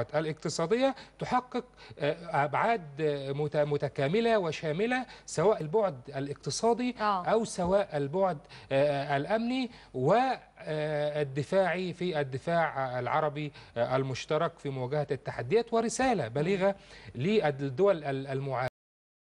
الاقتصادية تحقق آه، أبعاد آه، متكاملة وشاملة سواء البعد الاقتصادي آه. أو سواء البعد الأمني والدفاعي في الدفاع العربي المشترك في مواجهة التحديات ورسالة بليغة للدول المعارضة